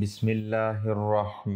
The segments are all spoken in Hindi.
बिसमीम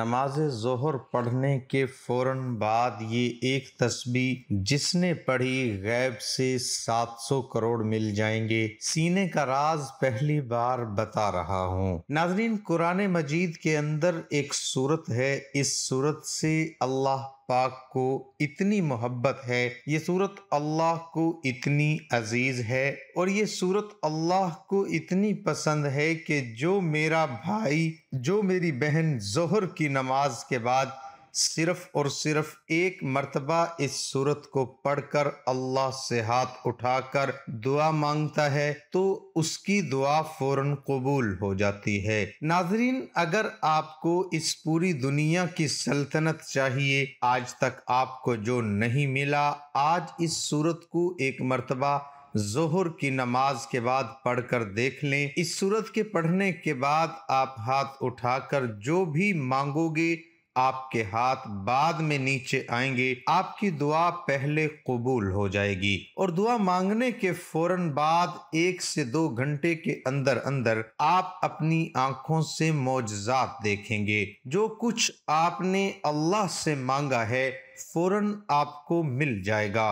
नमाज जोहर पढ़ने के फ़ौर बाद ये एक तस्बी जिसने पढ़ी गैब से सात सौ करोड़ मिल जाएंगे सीने का राज पहली बार बता रहा हूँ नाजरीन कुरान मजीद के अंदर एक सूरत है इस सूरत से अल्लाह पाक को इतनी मोहब्बत है ये सूरत अल्लाह को इतनी अजीज़ है और ये सूरत अल्लाह को इतनी पसंद है कि जो मेरा भाई जो मेरी बहन जहर की नमाज के बाद सिर्फ और सिर्फ एक मरतबा इस सूरत को पढ़कर अल्लाह से हाथ उठाकर दुआ मांगता है तो उसकी दुआ फौरन कबूल हो जाती है नाजरीन अगर आपको इस पूरी दुनिया की सल्तनत चाहिए आज तक आपको जो नहीं मिला आज इस सूरत को एक मरतबा जोहर की नमाज के बाद पढ़कर देख लें इस सूरत के पढ़ने के बाद आप हाथ उठाकर जो भी मांगोगे आपके हाथ बाद में नीचे आएंगे आपकी दुआ पहले कबूल हो जाएगी और दुआ मांगने के फौरन बाद एक से दो घंटे के अंदर अंदर आप अपनी आंखों से मोजात देखेंगे जो कुछ आपने अल्लाह से मांगा है फौरन आपको मिल जाएगा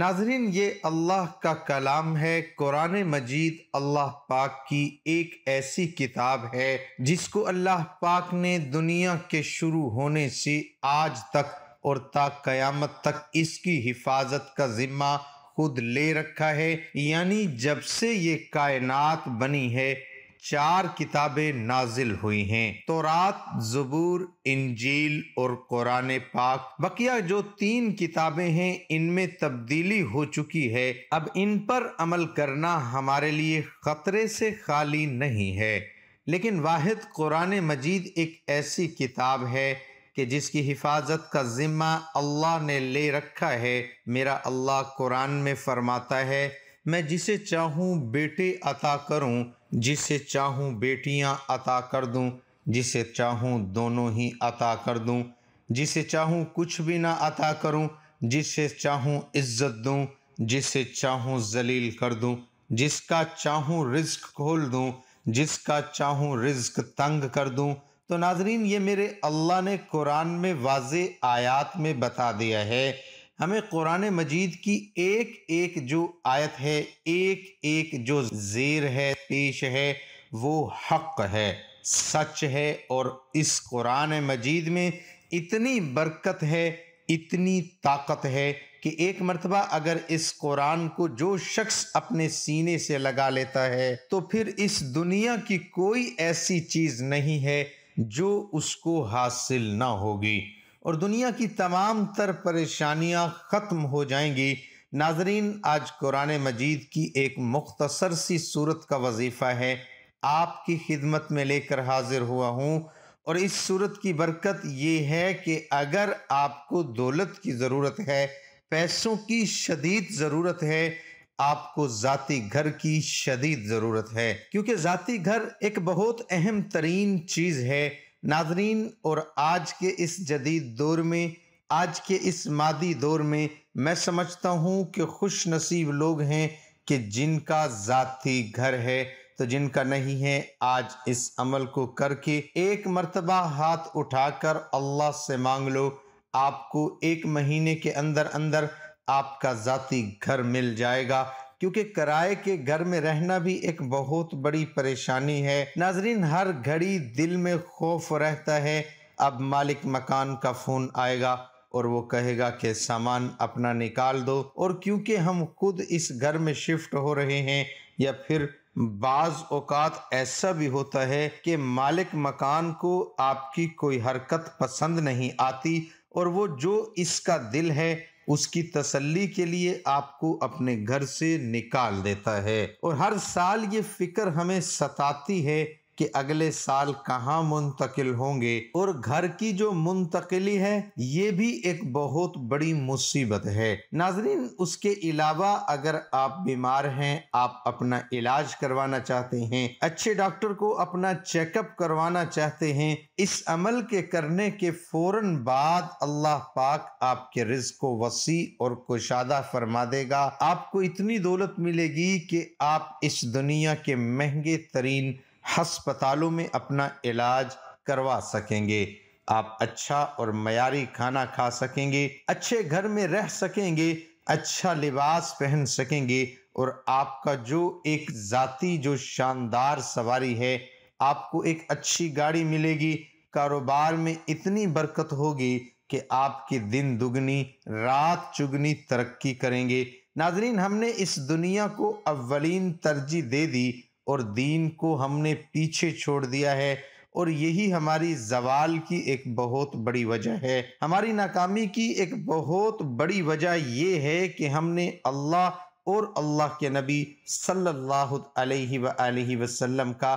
नाजरीन ये अल्लाह का कलाम है कुरान मजीद अल्लाह पाक की एक ऐसी किताब है जिसको अल्लाह पाक ने दुनिया के शुरू होने से आज तक और ता कयामत तक इसकी हिफाजत का ज़िम्मा खुद ले रखा है यानी जब से ये कायनात बनी है चार किताबें नाजिल हुई हैं तो रात जबूर इंजील और कुरान पाक बकिया जो तीन किताबें हैं इनमें तब्दीली हो चुकी है अब इन पर अमल करना हमारे लिए खतरे से खाली नहीं है लेकिन वाहिद कुरान मजीद एक ऐसी किताब है कि जिसकी हिफाजत का ज़िम्मा अल्लाह ने ले रखा है मेरा अल्लाह कुरान में फरमाता है मैं जिसे चाहूँ बेटे अता करूँ जिसे चाहूँ बेटियां अता कर दूं जिसे चाहूँ दोनों ही अता कर दूं जिसे चाहूँ कुछ भी ना अता करूं जिसे चाहूँ इज्जत दूं जिसे चाहूँ जलील कर दूं जिसका चाहूँ रिज्क खोल दूं जिसका चाहूँ रिज्क तंग कर दूं तो नाजरीन ये मेरे अल्लाह ने कुरान में वाज आयात में बता दिया है हमें कुरान मजीद की एक एक जो आयत है एक एक जो जेर है पेश है वो हक है सच है और इस कुरान मजीद में इतनी बरकत है इतनी ताकत है कि एक मरतबा अगर इस कुरान को जो शख्स अपने सीने से लगा लेता है तो फिर इस दुनिया की कोई ऐसी चीज़ नहीं है जो उसको हासिल ना होगी और दुनिया की तमाम तर परेशानियाँ ख़त्म हो जाएंगी नाजरीन आज कुरान मजीद की एक मुख्तसर सी सूरत का वजीफ़ा है आपकी खिदमत में लेकर हाजिर हुआ हूँ और इस सूरत की बरकत ये है कि अगर आपको दौलत की ज़रूरत है पैसों की शदीद ज़रूरत है आपको ज़ाती घर की शदीद ज़रूरत है क्योंकि ज़ाती घर एक बहुत अहम तरीन चीज़ है नाजरीन और आज के इस जदीद दौर में आज के इस मादी दौर में मैं समझता हूँ कि खुश नसीब लोग हैं कि जिनका ज़ाती घर है तो जिनका नहीं है आज इस अमल को करके एक मरतबा हाथ उठाकर अल्लाह से मांग लो आपको एक महीने के अंदर अंदर आपका ज़ाती घर मिल जाएगा क्योंकि किराए के घर में रहना भी एक बहुत बड़ी परेशानी है नाजरीन हर घड़ी दिल में खौफ रहता है अब मालिक मकान का फ़ोन आएगा और वो कहेगा कि सामान अपना निकाल दो और क्योंकि हम खुद इस घर में शिफ्ट हो रहे हैं या फिर बाज़ औकात ऐसा भी होता है कि मालिक मकान को आपकी कोई हरकत पसंद नहीं आती और वो जो इसका दिल है उसकी तसल्ली के लिए आपको अपने घर से निकाल देता है और हर साल ये फिक्र हमें सताती है कि अगले साल कहाँ मुंतकिल होंगे और घर की जो मुंतकली है ये भी एक बहुत बड़ी मुसीबत है नाजरीन उसके अलावा अगर आप बीमार हैं आप अपना इलाज करवाना चाहते हैं अच्छे डॉक्टर को अपना चेकअप करवाना चाहते हैं इस अमल के करने के फौरन बाद अल्लाह पाक आपके रिज को वसी और कुशादा फरमा देगा आपको इतनी दौलत मिलेगी कि आप इस दुनिया के महंगे तरीन हस्पतालों में अपना इलाज करवा सकेंगे आप अच्छा और मयारी खाना खा सकेंगे अच्छे घर में रह सकेंगे अच्छा लिबास पहन सकेंगे और आपका जो एक ज़ाती जो शानदार सवारी है आपको एक अच्छी गाड़ी मिलेगी कारोबार में इतनी बरकत होगी कि आपकी दिन दुगनी रात चुगनी तरक्की करेंगे नाजरीन हमने इस दुनिया को अव्वलीन तरजीह दे दी और दीन को हमने पीछे छोड़ दिया है और यही हमारी जवाल की एक बहुत बड़ी वजह है हमारी नाकामी की एक बहुत बड़ी वजह यह है कि हमने अल्लाह और अल्लाह के नबी सल्लल्लाहु अलैहि वसल्लम का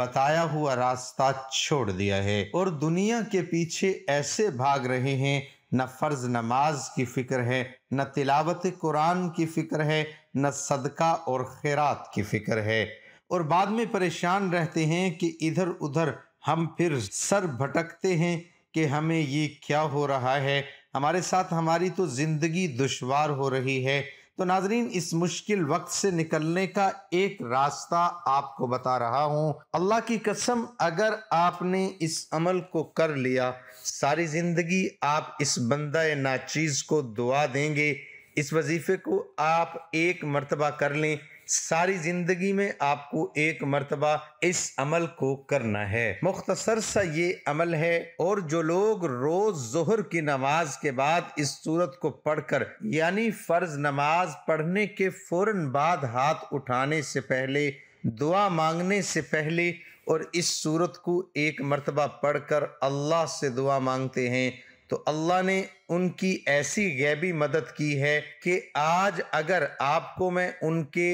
बताया हुआ रास्ता छोड़ दिया है और दुनिया के पीछे ऐसे भाग रहे हैं न फ़र्ज़ नमाज की फ़िक्र है न तिलावत कुरान की फ़िक्र है न सदका और खैरात की फ़िक्र है और बाद में परेशान रहते हैं कि इधर उधर हम फिर सर भटकते हैं कि हमें ये क्या हो रहा है हमारे साथ हमारी तो ज़िंदगी दुशवार हो रही है तो नाजरीन इस मुश्किल वक्त से निकलने का एक रास्ता आपको बता रहा हूँ अल्लाह की कसम अगर आपने इस अमल को कर लिया सारी ज़िंदगी आप इस बंदा नाचीज़ को दुआ देंगे इस वजीफ़े को आप एक मरतबा कर लें सारी ज़िंदगी में आपको एक मरतबा इस अमल को करना है मुख्तसर सा ये अमल है और जो लोग रोज़ जहर की नमाज के बाद इस सूरत को पढ़कर यानी फ़र्ज नमाज पढ़ने के फौरन बाद हाथ उठाने से पहले दुआ मांगने से पहले और इस सूरत को एक मरतबा पढ़कर अल्लाह से दुआ मांगते हैं तो अल्लाह ने उनकी ऐसी गैबी मदद की है कि आज अगर आपको मैं उनके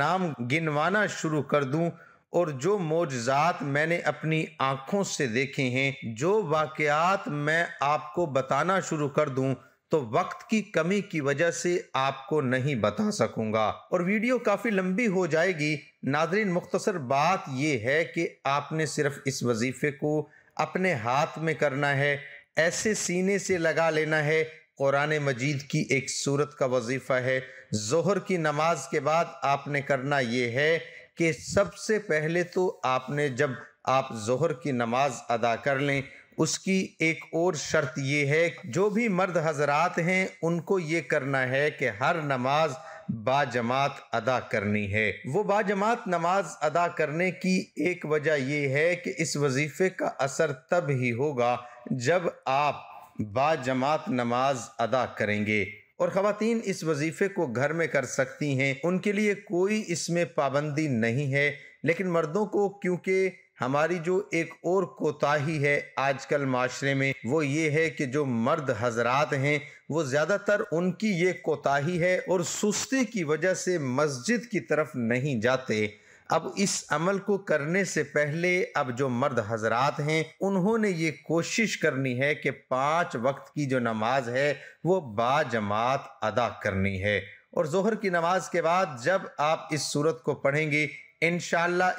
नाम गिनवाना शुरू कर दूं और जो मोजात मैंने अपनी आँखों से देखे हैं जो वाकयात मैं आपको बताना शुरू कर दूं तो वक्त की कमी की वजह से आपको नहीं बता सकूंगा और वीडियो काफ़ी लंबी हो जाएगी नादरीन मुख्तसर बात यह है कि आपने सिर्फ इस वजीफ़े को अपने हाथ में करना है ऐसे सीने से लगा लेना है कुरान मजीद की एक सूरत का वजीफ़ा है जहर की नमाज के बाद आपने करना ये है कि सबसे पहले तो आपने जब आप जहर की नमाज अदा कर लें उसकी एक और शर्त ये है जो भी मर्द हजरात हैं उनको ये करना है कि हर नमाज़ बाजमात अदा करनी है वो बाजमात नमाज अदा करने की एक वजह यह है कि इस वजीफ़े का असर तब ही होगा जब आप बाजमात नमाज अदा करेंगे और ख़वातीन इस वजीफ़े को घर में कर सकती हैं उनके लिए कोई इसमें पाबंदी नहीं है लेकिन मर्दों को क्योंकि हमारी जो एक और कोताही है आजकल माशरे में वो ये है कि जो मर्द हजरात हैं वो ज़्यादातर उनकी ये कोताही है और सुस्ती की वजह से मस्जिद की तरफ नहीं जाते अब इस अमल को करने से पहले अब जो मर्द हजरात हैं उन्होंने ये कोशिश करनी है कि पाँच वक्त की जो नमाज है वो बाजमात अदा करनी है और जोहर की नमाज के बाद जब आप इस सूरत को पढ़ेंगे इन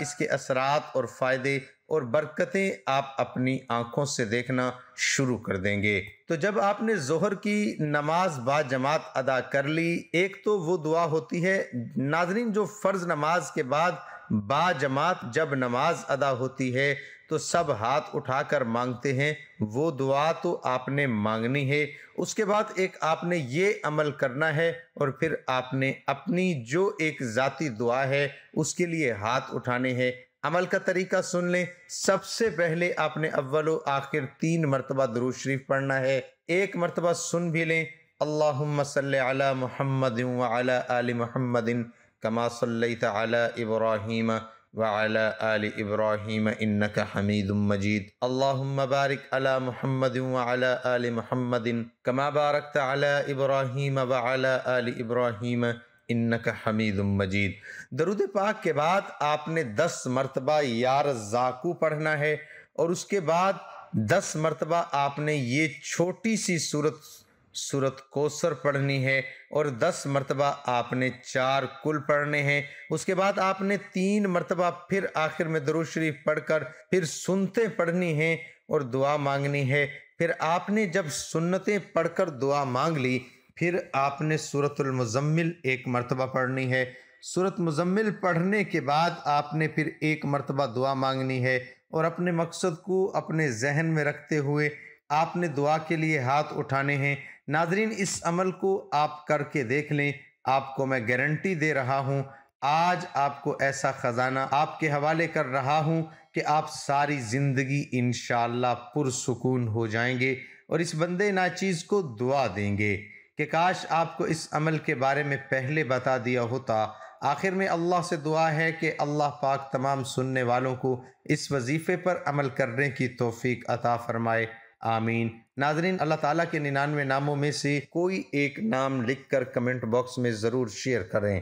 इसके असरात और फ़ायदे और बरकतें आप अपनी आँखों से देखना शुरू कर देंगे तो जब आपने जोहर की नमाज जमात अदा कर ली एक तो वो दुआ होती है नाजरीन जो फ़र्ज़ नमाज के बाद बाजमात जब नमाज अदा होती है तो सब हाथ उठाकर मांगते हैं वो दुआ तो आपने मांगनी है उसके बाद एक आपने ये अमल करना है और फिर आपने अपनी जो एक ज़ाती दुआ है उसके लिए हाथ उठाने हैं अमल का तरीका सुन लें सबसे पहले आपने अव्वल आखिर तीन मरतबा दरू शरीफ पढ़ना है एक मरतबा सुन भी लें अल्लाह सल अला महमद आल महमदिन कमा सल्लैत अला इब्राहिम व अला आल इब्राहिम इन्नक हमीद मजीद अल्लाहुम्म बारिक अला मुहम्मद व अला आल मुहम्मदिन कमा बारकत अला इब्राहिम व अला आल इब्राहिम इन्नक हमीद मजीद दरुद पाक के बाद आपने दस मरतबा यार जाकू पढ़ना है और उसके बाद दस मरतबा आपने ये छोटी सी सूरत सूरत कोसर पढ़नी है और दस मरतबा आपने चार कुल पढ़ने हैं उसके बाद आपने तीन मरतबा फिर आखिर में दरुज शरीफ पढ़कर फिर सुनते पढ़नी है और दुआ मांगनी है फिर आपने जब सुन्नतें पढ़कर दुआ मांग ली फिर आपने सूरतुल मुजम्मिल एक मरतबा पढ़नी है सूरत मुजम्मिल पढ़ने के बाद आपने फिर एक मरतबा दुआ मांगनी है और अपने मकसद को अपने जहन में रखते हुए आपने दुआ के लिए हाथ उठाने हैं नाजरीन इस अमल को आप करके देख लें आपको मैं गारंटी दे रहा हूँ आज आपको ऐसा ख़जाना आपके हवाले कर रहा हूँ कि आप सारी ज़िंदगी इन पुरसकून हो जाएंगे और इस बंदे नाचीज़ को दुआ देंगे कि काश आपको इस अमल के बारे में पहले बता दिया होता आखिर में अल्लाह से दुआ है कि अल्लाह पाक तमाम सुनने वालों को इस वजीफ़े पर अमल करने की तोफ़ी अता फ़रमाए आमीन नाजरीन अल्लाह ताला के निन्यानवे नामों में से कोई एक नाम लिख कर कमेंट बॉक्स में ज़रूर शेयर करें